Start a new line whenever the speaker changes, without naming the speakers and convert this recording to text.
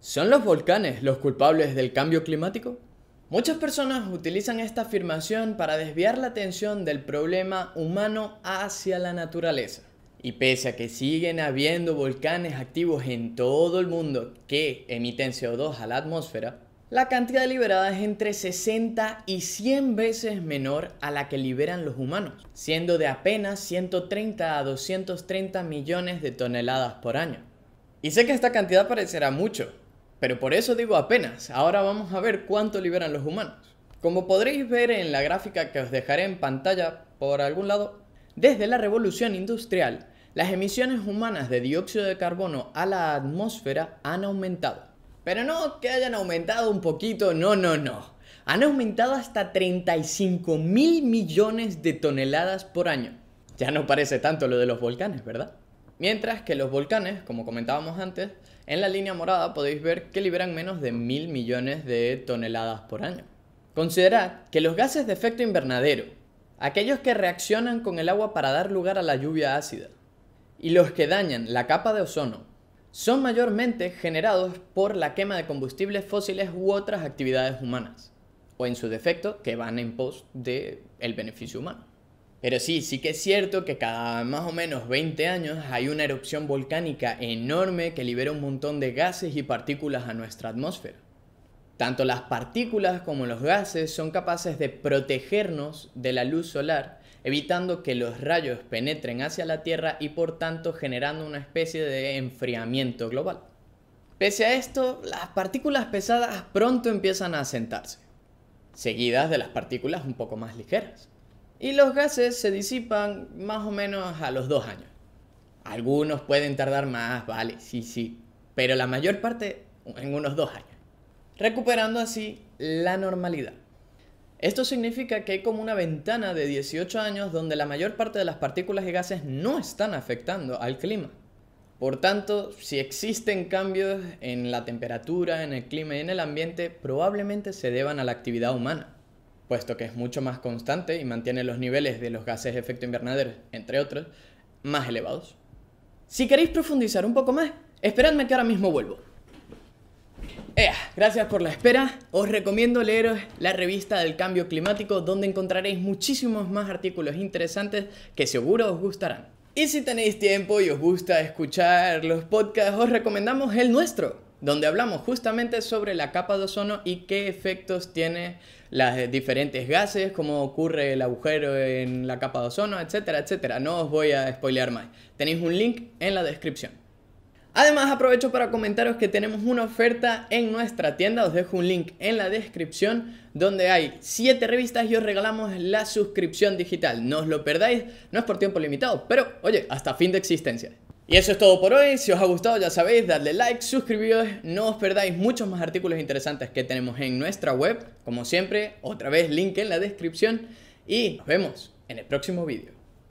¿Son los volcanes los culpables del cambio climático? Muchas personas utilizan esta afirmación para desviar la atención del problema humano hacia la naturaleza. Y pese a que siguen habiendo volcanes activos en todo el mundo que emiten CO2 a la atmósfera, la cantidad liberada es entre 60 y 100 veces menor a la que liberan los humanos, siendo de apenas 130 a 230 millones de toneladas por año. Y sé que esta cantidad parecerá mucho, pero por eso digo apenas, ahora vamos a ver cuánto liberan los humanos. Como podréis ver en la gráfica que os dejaré en pantalla por algún lado, desde la revolución industrial, las emisiones humanas de dióxido de carbono a la atmósfera han aumentado. Pero no que hayan aumentado un poquito, no, no, no. Han aumentado hasta 35 mil millones de toneladas por año. Ya no parece tanto lo de los volcanes, ¿verdad? Mientras que los volcanes, como comentábamos antes, en la línea morada podéis ver que liberan menos de mil millones de toneladas por año. Considerad que los gases de efecto invernadero, aquellos que reaccionan con el agua para dar lugar a la lluvia ácida, y los que dañan la capa de ozono, son mayormente generados por la quema de combustibles fósiles u otras actividades humanas, o en su defecto que van en pos del de beneficio humano. Pero sí, sí que es cierto que cada más o menos 20 años hay una erupción volcánica enorme que libera un montón de gases y partículas a nuestra atmósfera. Tanto las partículas como los gases son capaces de protegernos de la luz solar, evitando que los rayos penetren hacia la Tierra y por tanto generando una especie de enfriamiento global. Pese a esto, las partículas pesadas pronto empiezan a asentarse, seguidas de las partículas un poco más ligeras y los gases se disipan más o menos a los dos años. Algunos pueden tardar más, vale, sí, sí, pero la mayor parte en unos dos años, recuperando así la normalidad. Esto significa que hay como una ventana de 18 años donde la mayor parte de las partículas y gases no están afectando al clima. Por tanto, si existen cambios en la temperatura, en el clima y en el ambiente, probablemente se deban a la actividad humana puesto que es mucho más constante y mantiene los niveles de los gases de efecto invernadero, entre otros, más elevados. Si queréis profundizar un poco más, esperadme que ahora mismo vuelvo. Ea, gracias por la espera. Os recomiendo leeros la revista del cambio climático donde encontraréis muchísimos más artículos interesantes que seguro os gustarán. Y si tenéis tiempo y os gusta escuchar los podcasts, os recomendamos el nuestro, donde hablamos justamente sobre la capa de ozono y qué efectos tiene las diferentes gases, cómo ocurre el agujero en la capa de ozono, etcétera, etcétera. No os voy a spoilear más. Tenéis un link en la descripción. Además aprovecho para comentaros que tenemos una oferta en nuestra tienda, os dejo un link en la descripción donde hay 7 revistas y os regalamos la suscripción digital. No os lo perdáis, no es por tiempo limitado, pero oye, hasta fin de existencia. Y eso es todo por hoy, si os ha gustado ya sabéis, dadle like, suscribiros, no os perdáis muchos más artículos interesantes que tenemos en nuestra web, como siempre, otra vez link en la descripción y nos vemos en el próximo vídeo.